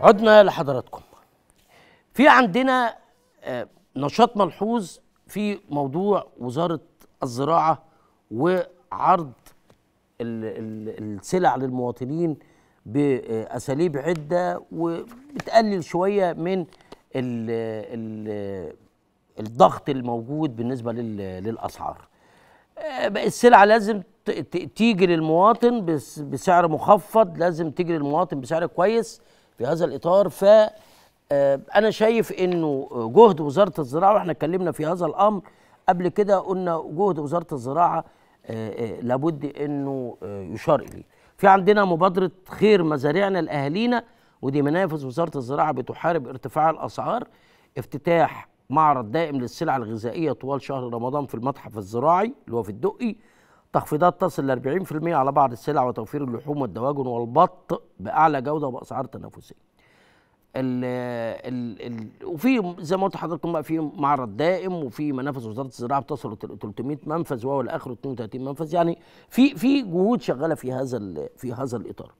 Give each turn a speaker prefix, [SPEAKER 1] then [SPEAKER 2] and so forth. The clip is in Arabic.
[SPEAKER 1] عدنا لحضراتكم في عندنا آه، نشاط ملحوظ في موضوع وزارة الزراعة وعرض السلع للمواطنين بأساليب عدة وبتقلل شوية من الضغط الموجود بالنسبة للأسعار آه، السلع لازم تيجي للمواطن بسعر مخفض لازم تيجي للمواطن بسعر كويس في هذا الاطار ف آه، انا شايف انه جهد وزاره الزراعه واحنا اتكلمنا في هذا الامر قبل كده قلنا جهد وزاره الزراعه آه، آه، لابد انه يشار اليه في عندنا مبادره خير مزارعنا لاهالينا ودي منافس وزاره الزراعه بتحارب ارتفاع الاسعار افتتاح معرض دائم للسلع الغذائيه طوال شهر رمضان في المتحف الزراعي اللي هو في الدقي تخفيضات تصل ل 40% على بعض السلع وتوفير اللحوم والدواجن والبط باعلى جوده وباسعار تنافسيه. ال ال وفي زي ما قلت لحضراتكم بقى في معرض دائم وفي منافذ وزاره الزراعه بتصل ل 300 منفذ وهو الاخر 32 منفذ يعني في في جهود شغاله في هذا في هذا الاطار.